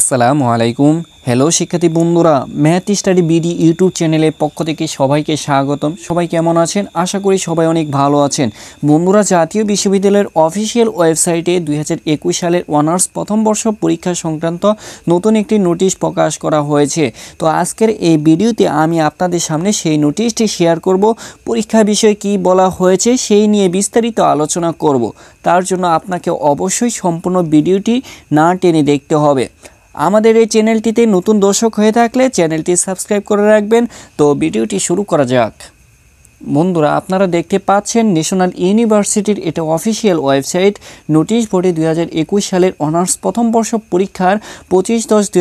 আসসালামু আলাইকুম হ্যালো শিক্ষার্থী বন্ধুরা ম্যাথ স্টাডি বিডি ইউটিউব চ্যানেলের পক্ষ থেকে সবাইকে স্বাগতম সবাই কেমন আছেন আশা করি সবাই অনেক ভালো আছেন বন্ধুরা জাতীয় বিশ্ববিদ্যালয়ের অফিসিয়াল ওয়েবসাইটে দুই সালের অনার্স প্রথম বর্ষ পরীক্ষা সংক্রান্ত নতুন একটি নোটিশ প্রকাশ করা হয়েছে তো আজকের এই ভিডিওতে আমি আপনাদের সামনে সেই নোটিশটি শেয়ার করব পরীক্ষা বিষয়ে কি বলা হয়েছে সেই নিয়ে বিস্তারিত আলোচনা করব তার জন্য আপনাকে অবশ্যই সম্পূর্ণ ভিডিওটি না টেনে দেখতে হবে আমাদের এই চ্যানেলটিতে নতুন দর্শক হয়ে থাকলে চ্যানেলটি সাবস্ক্রাইব করে রাখবেন তো ভিডিওটি শুরু করা যাক বন্ধুরা আপনারা দেখতে পাচ্ছেন ন্যাশনাল ইউনিভার্সিটির এটা অফিসিয়াল ওয়েবসাইট নোটিশ বোর্ডে দু সালের অনার্স প্রথম বর্ষ পরীক্ষার পঁচিশ দশ দু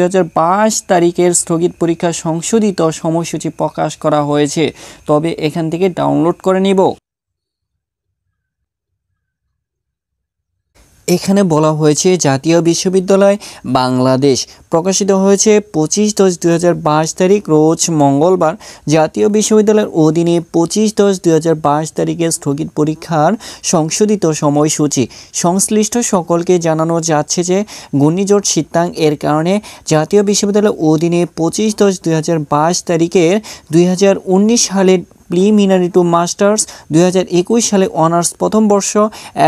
তারিখের স্থগিত পরীক্ষা সংশোধিত সময়সূচি প্রকাশ করা হয়েছে তবে এখান থেকে ডাউনলোড করে নিব এখানে বলা হয়েছে জাতীয় বিশ্ববিদ্যালয় বাংলাদেশ প্রকাশিত হয়েছে পঁচিশ দশ দু তারিখ রোজ মঙ্গলবার জাতীয় বিশ্ববিদ্যালয়ের অধীনে পঁচিশ দশ দু তারিখে স্থগিত পরীক্ষার সংশোধিত সময়সূচি সংশ্লিষ্ট সকলকে জানানো যাচ্ছে যে ঘূর্ণিঝড় শীতাং এর কারণে জাতীয় বিশ্ববিদ্যালয়ের অধীনে পঁচিশ দশ দু তারিখের দুই সালের প্রিমিনারি টু মাস্টার্স দুই সালে অনার্স প্রথম বর্ষ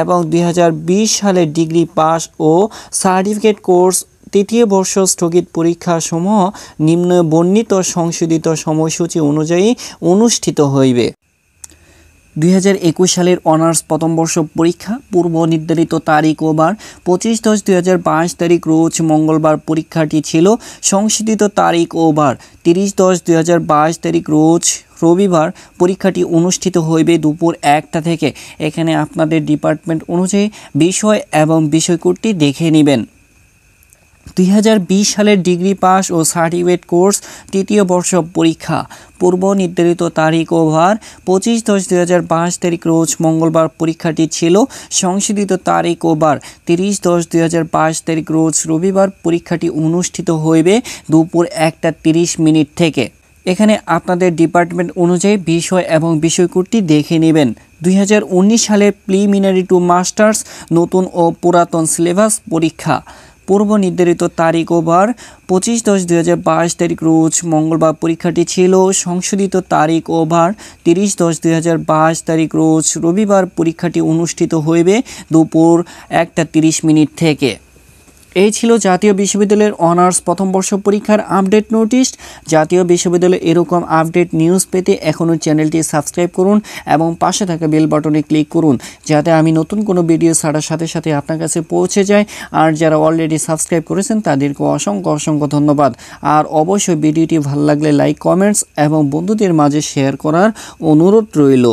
এবং দুই সালে ডিগ্রি পাস ও সার্টিফিকেট কোর্স তৃতীয় বর্ষ স্থগিত পরীক্ষা সমূহ নিম্ন বর্ণিত সংশোধিত সময়সূচি অনুযায়ী অনুষ্ঠিত হইবে দুই সালের অনার্স প্রথম বর্ষ পরীক্ষা পূর্ব নির্ধারিত তারিখ ওবার পঁচিশ দশ দুই তারিখ রোজ মঙ্গলবার পরীক্ষাটি ছিল সংশোধিত তারিখ ওবার তিরিশ দশ দুই তারিখ রোজ রবিবার পরীক্ষাটি অনুষ্ঠিত হইবে দুপুর একটা থেকে এখানে আপনাদের ডিপার্টমেন্ট অনুযায়ী বিষয় এবং বিষয়কোডটি দেখে নেবেন দুই সালের ডিগ্রি পাস ও সার্টিফিকেট কোর্স তৃতীয় বর্ষ পরীক্ষা পূর্ব নির্ধারিত তারিখ ওভার পঁচিশ দশ দুই তারিখ রোজ মঙ্গলবার পরীক্ষাটি ছিল সংশোধিত তারিখ ওভার তিরিশ দশ দুই হাজার বাইশ তারিখ রোজ রবিবার পরীক্ষাটি অনুষ্ঠিত হইবে দুপুর একটা তিরিশ মিনিট থেকে এখানে আপনাদের ডিপার্টমেন্ট অনুযায়ী বিষয় এবং বিষয়কোডটি দেখে নেবেন দুই সালের প্লিমিনারি টু মাস্টার্স নতুন ও পুরাতন সিলেবাস পরীক্ষা পূর্ব নির্ধারিত তারিখ ওভার পঁচিশ দশ দুই হাজার বাইশ তারিখ রোজ মঙ্গলবার পরীক্ষাটি ছিল সংশোধিত তারিখ ওভার তিরিশ দশ দুই হাজার বাইশ তারিখ রোজ রবিবার পরীক্ষাটি অনুষ্ঠিত হইবে দুপুর একটা তিরিশ মিনিট থেকে এই ছিল জাতীয় বিশ্ববিদ্যালয়ের অনার্স প্রথম বর্ষ পরীক্ষার আপডেট নোটিশ জাতীয় বিশ্ববিদ্যালয়ে এরকম আপডেট নিউজ পেতে এখনও চ্যানেলটি সাবস্ক্রাইব করুন এবং পাশে থাকা বেল বাটনে ক্লিক করুন যাতে আমি নতুন কোনো ভিডিও ছাড়ার সাথে সাথে আপনার কাছে পৌঁছে যায় আর যারা অলরেডি সাবস্ক্রাইব করেছেন তাদেরকে অসংখ্য অসংখ্য ধন্যবাদ আর অবশ্যই ভিডিওটি ভালো লাগলে লাইক কমেন্টস এবং বন্ধুদের মাঝে শেয়ার করার অনুরোধ রইল